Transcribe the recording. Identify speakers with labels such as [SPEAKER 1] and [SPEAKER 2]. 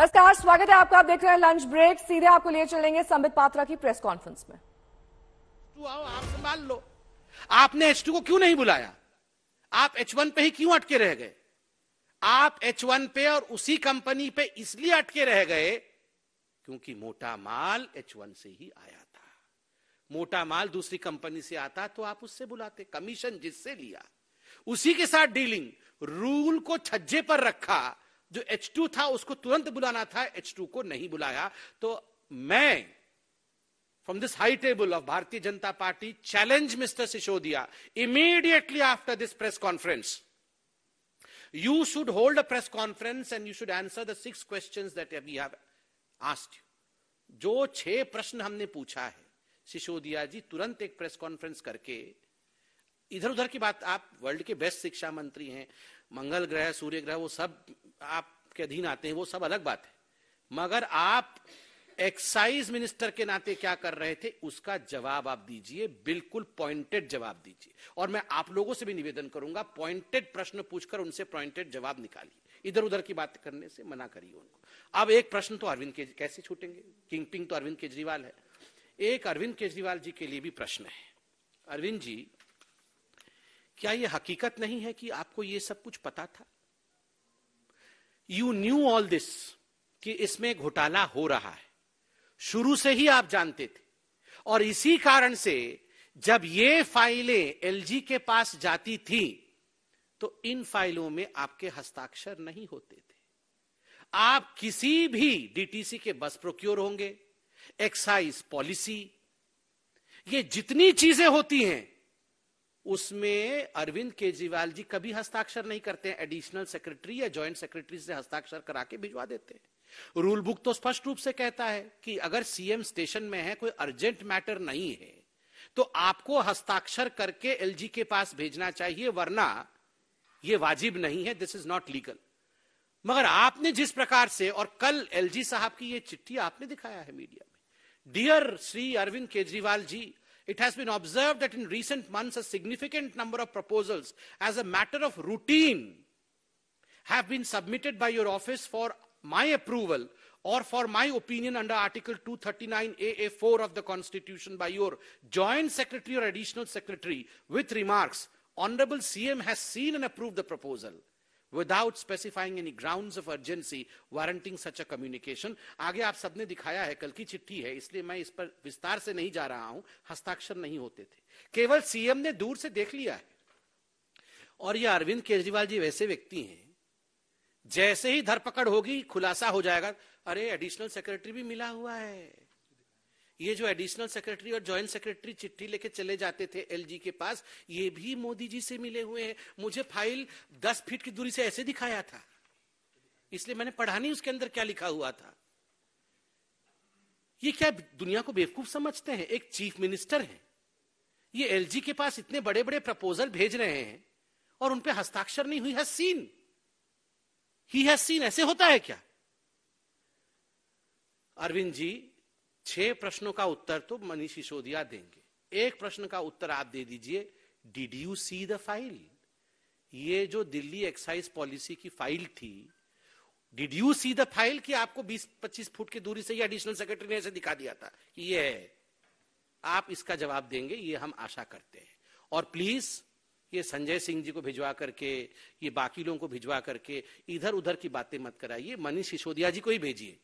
[SPEAKER 1] नमस्कार स्वागत है आपका आप देख रहे हैं लंच ब्रेक सीधे आपको ले चलेंगे संबित पात्रा की प्रेस कॉन्फ्रेंस में आओ आप संभाल लो आपने एच को क्यों नहीं बुलाया आप एच पे ही क्यों अटके रह गए आप एच पे और उसी कंपनी पे इसलिए अटके रह गए क्योंकि मोटा माल एच से ही आया था मोटा माल दूसरी कंपनी से आता तो आप उससे बुलाते कमीशन जिससे लिया उसी के साथ डीलिंग रूल को छज्जे पर रखा जो टू था उसको तुरंत बुलाना था एच टू को नहीं बुलाया तो मैं from this high table of Bharatiya Janata Party challenge mister Sisodia immediately after this press conference you should hold a press conference and you should answer the six question that we have asked जो छह प्रश्न हमने पूछा है सिसोदिया जी तुरंत एक प्रेस कॉन्फ्रेंस करके इधर उधर की बात आप वर्ल्ड के बेस्ट शिक्षा मंत्री हैं मंगल ग्रह सूर्य ग्रह वो सब आपके अधीन आते हैं वो सब अलग बात है मगर आप एक्साइज मिनिस्टर के नाते क्या कर रहे थे उसका जवाब आप दीजिए बिल्कुल पॉइंटेड जवाब दीजिए और मैं आप लोगों से भी निवेदन करूंगा पॉइंटेड प्रश्न पूछकर उनसे पॉइंटेड जवाब निकालिए इधर उधर की बात करने से मना करिए उनको अब एक प्रश्न तो अरविंद केज कैसे छूटेंगे किंग पिंग तो अरविंद केजरीवाल है एक अरविंद केजरीवाल जी के लिए भी प्रश्न है अरविंद जी क्या यह हकीकत नहीं है कि आपको यह सब कुछ पता था यू न्यू ऑल दिस कि इसमें घोटाला हो रहा है शुरू से ही आप जानते थे और इसी कारण से जब ये फाइलें एलजी के पास जाती थी तो इन फाइलों में आपके हस्ताक्षर नहीं होते थे आप किसी भी डीटीसी के बस प्रोक्योर होंगे एक्साइज पॉलिसी ये जितनी चीजें होती हैं उसमें अरविंद केजरीवाल जी कभी हस्ताक्षर नहीं करते हैं एडिशनल सेक्रेटरी या ज्वाइंट सेक्रेटरी से हस्ताक्षर करा के भिजवा देते हैं रूल बुक तो स्पष्ट रूप से कहता है कि अगर सीएम स्टेशन में है कोई अर्जेंट मैटर नहीं है तो आपको हस्ताक्षर करके एलजी के पास भेजना चाहिए वरना यह वाजिब नहीं है दिस इज नॉट लीगल मगर आपने जिस प्रकार से और कल एलजी साहब की यह चिट्ठी आपने दिखाया है मीडिया में dear Shri Arvind Kejriwal ji It has been observed that in recent months, a significant number of proposals, as a matter of routine, have been submitted by your office for my approval or for my opinion under Article 239AA4 of the Constitution by your Joint Secretary or Additional Secretary with remarks. Honorable CM has seen and approved the proposal. Without specifying any ground of urgency warranting such a communication आगे आप सबने दिखाया है कल की चिट्ठी है इसलिए मैं इस पर विस्तार से नहीं जा रहा हूं हस्ताक्षर नहीं होते थे केवल सीएम ने दूर से देख लिया है और ये अरविंद केजरीवाल जी वैसे व्यक्ति हैं जैसे ही धरपकड़ होगी खुलासा हो जाएगा अरे एडिशनल सेक्रेटरी भी मिला हुआ है ये जो एडिशनल सेक्रेटरी और ज्वाइंट सेक्रेटरी चिट्ठी लेके चले जाते थे एलजी के पास ये भी मोदी जी से मिले हुए हैं मुझे फाइल दस फीट की दूरी से ऐसे दिखाया था इसलिए मैंने पढ़ा नहीं उसके अंदर क्या लिखा हुआ था ये क्या दुनिया को बेवकूफ समझते हैं एक चीफ मिनिस्टर है ये एलजी के पास इतने बड़े बड़े प्रपोजल भेज रहे हैं और उनपे हस्ताक्षर नहीं हुई है सीन ही है सीन ऐसे होता है क्या अरविंद जी छह प्रश्नों का उत्तर तो मनीष सिसोदिया देंगे एक प्रश्न का उत्तर आप दे दीजिए did you see the file ये जो दिल्ली एक्साइज पॉलिसी की फाइल थी did you see the file कि आपको 20-25 फुट की दूरी से ही एडिशनल सेक्रेटरी ने ऐसे दिखा दिया था कि ये है आप इसका जवाब देंगे ये हम आशा करते हैं और प्लीज ये संजय सिंह जी को भिजवा करके ये बाकी लोगों को भिजवा करके इधर उधर की बातें मत कराइए मनीष सिसोदिया जी को ही भेजिए